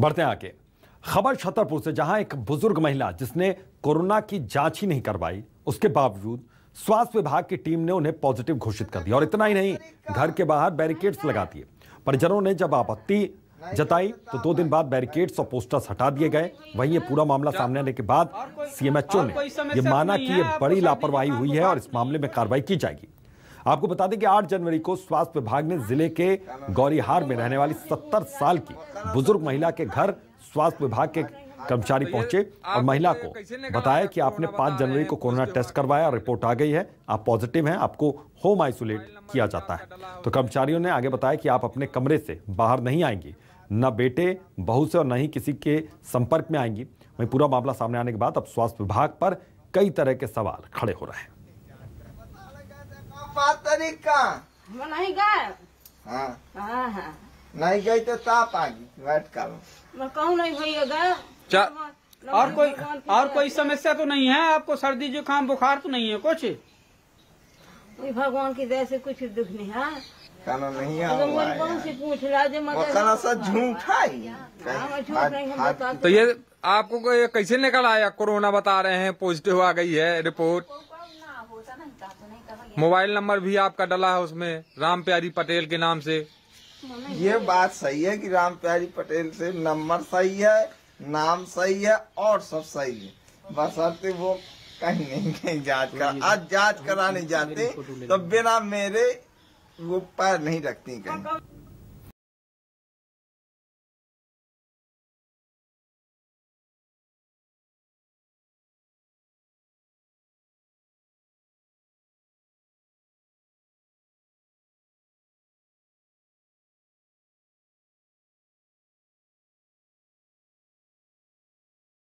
बढ़ते हैं आगे खबर छतरपुर से जहां एक बुजुर्ग महिला जिसने कोरोना की जांच ही नहीं करवाई उसके बावजूद स्वास्थ्य विभाग की टीम ने उन्हें पॉजिटिव घोषित कर दिया और इतना ही नहीं घर के बाहर बैरिकेड्स लगा दिए परिजनों ने जब आपत्ति जताई तो दो दिन बाद बैरिकेड्स और पोस्टर्स हटा दिए गए वहीं ये पूरा मामला सामने आने के बाद सीएमएचओ ने यह माना कि ये बड़ी लापरवाही हुई है और इस मामले में कार्रवाई की जाएगी आपको बता दें कि 8 जनवरी को स्वास्थ्य विभाग ने जिले के गौरीहार में रहने वाली 70 साल की बुजुर्ग महिला के घर स्वास्थ्य विभाग के कर्मचारी पहुंचे और महिला को बताया कि आपने 5 जनवरी को कोरोना टेस्ट करवाया रिपोर्ट आ गई है आप पॉजिटिव हैं आपको होम आइसोलेट किया जाता है तो कर्मचारियों ने आगे बताया कि आप अपने कमरे से बाहर नहीं आएंगी न बेटे बहू से और न ही किसी के संपर्क में आएंगी वहीं पूरा मामला सामने आने के बाद अब स्वास्थ्य विभाग पर कई तरह के सवाल खड़े हो रहे हैं पाँच तारीख का नहीं गए हाँ।, हाँ हाँ नहीं गई तो साफ आ गई वेट का मैं कहूँ नहीं भैया और कोई और कोई समस्या तो नहीं है आपको सर्दी जुकाम बुखार तो नहीं है कुछ भगवान की दया से कुछ दुख नहीं है कहना नहीं तो है तो ये आपको कैसे निकल आया कोरोना बता रहे हैं पॉजिटिव आ गई है रिपोर्ट मोबाइल नंबर भी आपका डला है उसमें राम प्यारी पटेल के नाम से ये बात सही है कि राम प्यारी पटेल से नंबर सही है नाम सही है और सब सही है बस बसरते तो वो कहीं नहीं कहीं जांच कर आज जांच कराने जाते तो बिना मेरे वो पैर नहीं रखती कहीं